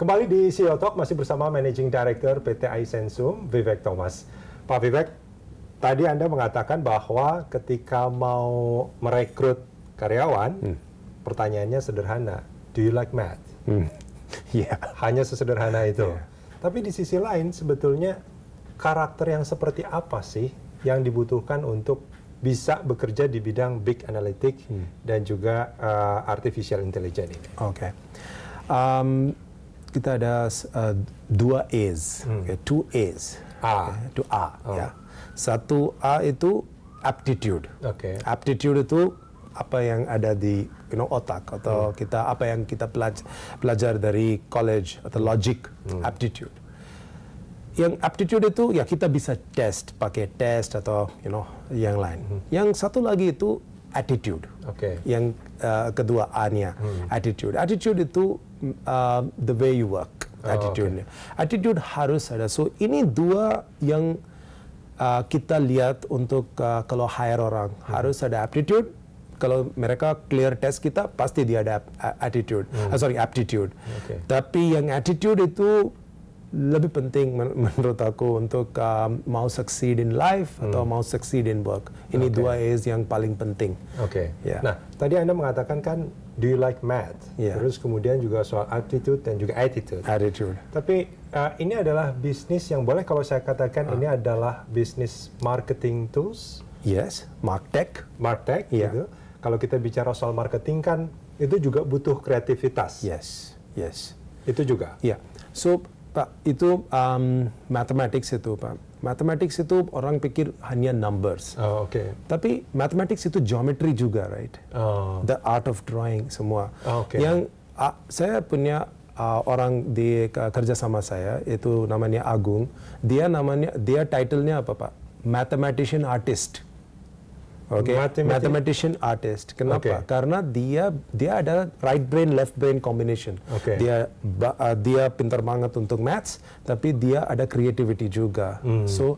Kembali di CEO Talk masih bersama Managing Director PT Aisensum, Vivek Thomas. Pak Vivek, tadi Anda mengatakan bahwa ketika mau merekrut karyawan, hmm. pertanyaannya sederhana, do you like math? Hmm. Yeah. Hanya sesederhana itu. Yeah. Tapi di sisi lain sebetulnya karakter yang seperti apa sih yang dibutuhkan untuk bisa bekerja di bidang big analytic hmm. dan juga uh, artificial intelligence ini? Oke. Okay. Um, ehm, kita ada uh, dua A's, hmm. okay, two A's, A. Okay, two A. Oh. Ya. Satu A itu aptitude. Okay. Aptitude itu apa yang ada di you know otak atau hmm. kita apa yang kita pelaj pelajar dari college atau logic hmm. aptitude. Yang aptitude itu ya kita bisa test pakai test atau you know yang lain. Hmm. Yang satu lagi itu attitude. Okay. Yang uh, kedua a hmm. attitude. Attitude itu uh, the way you work. Oh, attitude. Okay. Attitude harus ada. So ini dua yang uh, kita lihat untuk uh, kalau hire orang hmm. harus ada attitude. Kalau mereka clear test kita pasti dia ada attitude. Hmm. Uh, sorry aptitude. Okay. Tapi yang attitude itu lebih penting men menurut aku untuk uh, mau succeed in life hmm. atau mau succeed in work. Ini okay. dua A's yang paling penting. Oke. Okay. Yeah. Nah, tadi Anda mengatakan kan do you like math? Yeah. Terus kemudian juga soal attitude dan juga attitude. Attitude. Tapi uh, ini adalah bisnis yang boleh kalau saya katakan uh. ini adalah bisnis marketing tools. Yes, martech. Martech yeah. gitu. Kalau kita bicara soal marketing kan itu juga butuh kreativitas. Yes. Yes. Itu juga. Ya. Yeah. So Pak, itu um, mathematics itu, Pak. Mathematics itu orang pikir hanya numbers. Oh, oke. Okay. Tapi mathematics itu geometry juga, right? Oh. The art of drawing semua. Oh, okay. Yang uh, saya punya uh, orang di uh, kerja sama saya itu namanya Agung. Dia namanya dia nya apa, Pak? Mathematician artist okay. Mathematician. mathematician artist kenapa okay. karena dia dia ada right brain left brain combination okay. dia uh, dia pintar banget untuk maths tapi dia ada creativity juga hmm. so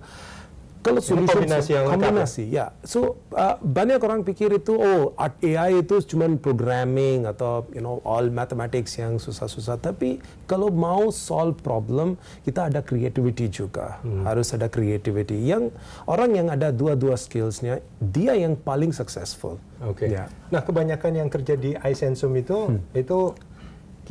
kalau solution kombinasi yang ya? kombinasi ya. so uh, banyak orang pikir itu oh AI itu cuma programming atau you know all mathematics yang susah-susah tapi kalau mau solve problem kita ada creativity juga hmm. harus ada creativity yang orang yang ada dua-dua skillsnya dia yang paling successful oke okay. ya. nah kebanyakan yang kerja di iSensum itu hmm. itu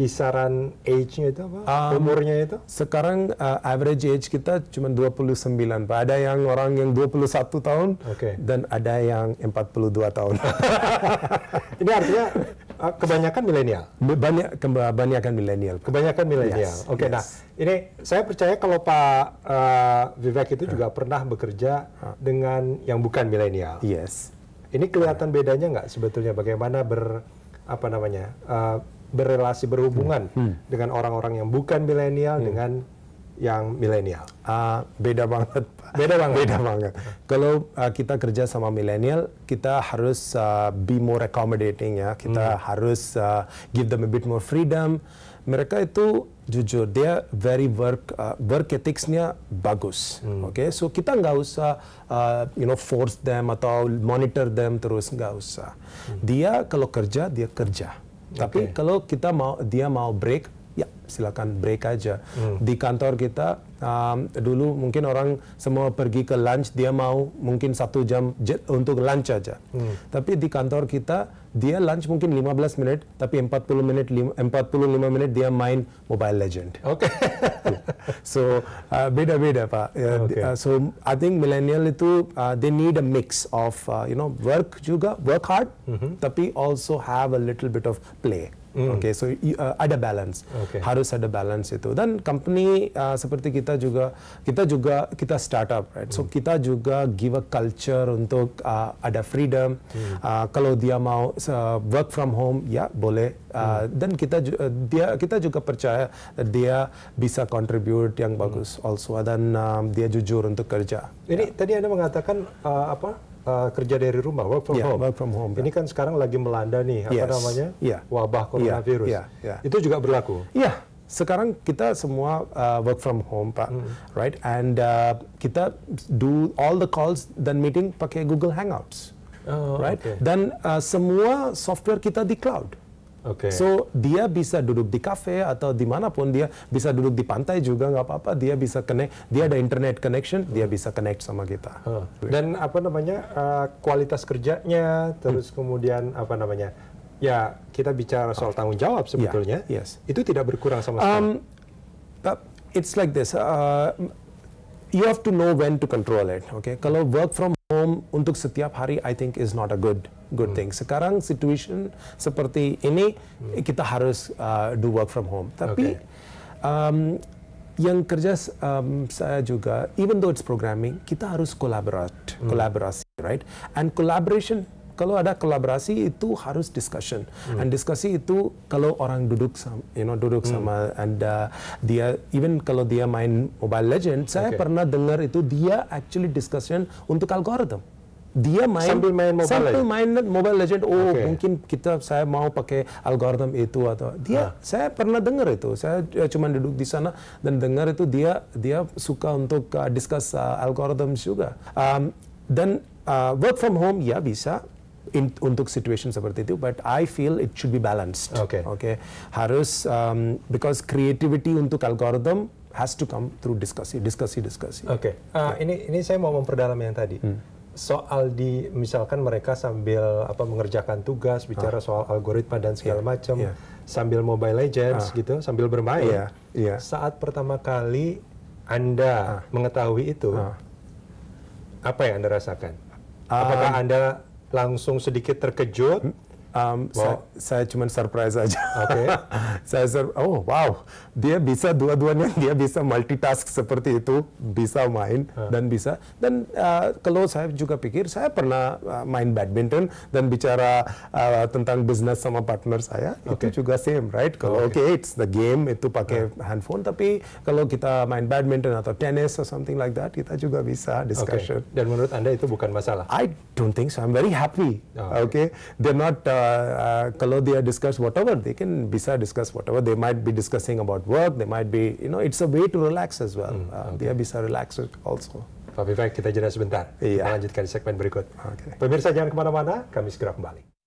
kisaran age-nya itu apa? Um, Umurnya itu? Sekarang uh, average age kita cuma 29, Pak. Ada yang orang yang 21 tahun okay. dan ada yang 42 tahun. Ini artinya uh, kebanyakan milenial. Banyak kebanyakan milenial. Kebanyakan milenial. Yes, Oke, okay, nah, yes. nah ini saya percaya kalau Pak uh, Vivek itu uh. juga pernah bekerja uh. dengan yang bukan milenial. Yes. Ini kelihatan bedanya nggak sebetulnya bagaimana ber apa namanya? Uh, berrelasi berhubungan hmm. hmm. dengan orang-orang yang bukan milenial hmm. dengan yang milenial? Uh, beda banget. Beda banget. beda banget. Kalau uh, kita kerja sama milenial, kita harus uh, be more accommodating ya. Kita hmm. harus uh, give them a bit more freedom. Mereka itu jujur dia very work uh, work ethicsnya bagus. Hmm. Oke, okay? so kita nggak usah uh, you know force them atau monitor them terus nggak usah. Hmm. Dia kalau kerja dia kerja. Tapi okay. kalau kita mau dia mau break ya silakan break aja. Hmm. Di kantor kita um, dulu mungkin orang semua pergi ke lunch dia mau mungkin satu jam untuk lunch aja. Hmm. Tapi di kantor kita dia lunch mungkin 15 menit tapi 40 menit 45 menit dia main Mobile Legend. Oke. Okay. so uh, beda-beda Pak. Ya, uh, okay. so I think millennial itu uh, they need a mix of uh, you know work juga work hard mm -hmm. tapi also have a little bit of play. Mm. Okay, so uh, ada balance, okay. harus ada balance itu. Dan company uh, seperti kita juga, kita juga kita startup, right? Mm. So hmm. kita juga give a culture untuk uh, ada freedom. Mm. Uh, kalau dia mau uh, work from home, ya boleh. Uh, mm. Dan kita uh, dia kita juga percaya dia bisa contribute yang hmm. bagus mm. also. Dan uh, dia jujur untuk kerja. Ini ya. tadi anda mengatakan uh, apa? uh, kerja dari rumah, work from yeah, home. Work from home. Ini ya. kan sekarang lagi melanda nih, yes. apa namanya? Yeah. Wabah ya, ya, coronavirus. Yeah, yeah, yeah. Itu juga berlaku. Iya. Yeah. Sekarang kita semua uh, work from home, Pak, mm. right? And uh, kita do all the calls dan meeting pakai Google Hangouts, oh, right? Okay. Dan uh, semua software kita di cloud. Okay. So dia bisa duduk di kafe atau dimanapun dia bisa duduk di pantai juga nggak apa-apa dia bisa connect dia ada internet connection dia bisa connect sama kita. Hmm. Dan apa namanya uh, kualitas kerjanya terus hmm. kemudian apa namanya ya kita bicara soal tanggung jawab ya, sebetulnya yeah. yes. itu tidak berkurang sama sekali. Um, it's like this. Uh, you have to know when to control it. Okay, kalau work from home untuk setiap hari I think is not a good good hmm. thing. Sekarang situation seperti ini hmm. kita harus uh, do work from home. Tapi okay. um, yang kerja um, saya juga even though it's programming kita harus kolaborasi, hmm. kolaborasi right? And collaboration kalau ada kolaborasi itu harus discussion hmm. and diskusi itu kalau orang duduk sama, you know duduk hmm. sama and uh, dia even kalau dia main Mobile Legend okay. saya pernah dengar itu dia actually discussion untuk algoritma dia main sambil main mobile sambil main mobile legend oh okay. mungkin kita saya mau pakai algoritma itu atau dia nah. saya pernah dengar itu saya eh, cuma duduk di sana dan dengar itu dia dia suka untuk uh, discuss uh, eh, algoritma juga um, dan uh, work from home ya bisa in, untuk situasi seperti itu but I feel it should be balanced okay, okay. harus um, because creativity untuk algorithm has to come through diskusi diskusi diskusi oke okay. uh, yeah. ini ini saya mau memperdalam yang tadi hmm soal di misalkan mereka sambil apa mengerjakan tugas bicara ah. soal algoritma dan segala yeah. macam yeah. sambil Mobile Legends ah. gitu sambil bermain yeah. Yeah. saat pertama kali anda ah. mengetahui itu ah. apa yang anda rasakan um, apakah uh, anda langsung sedikit terkejut Um, wow. saya, saya cuma surprise aja. Okay. saya sur oh wow, dia bisa dua-duanya dia bisa multitask seperti itu, bisa main uh. dan bisa. Dan uh, kalau saya juga pikir saya pernah uh, main badminton dan bicara uh, tentang bisnis sama partner saya okay. itu juga same, right? Kalau oke okay. okay, it's the game itu pakai uh. handphone, tapi kalau kita main badminton atau tenis or something like that kita juga bisa discussion. Okay. Dan menurut anda itu bukan masalah? I don't think so. I'm very happy. Oh, okay. okay, they're not uh, uh, dia uh, discuss whatever, they can Bisa discuss whatever. They might be discussing about work, they might be, you know, it's a way to relax as well. Mm, okay. Dia bisa relax also. Pak Vivek, kita jeda sebentar. Iya. Kita lanjutkan di segmen berikut. Okay. Pemirsa jangan kemana-mana, kami segera kembali.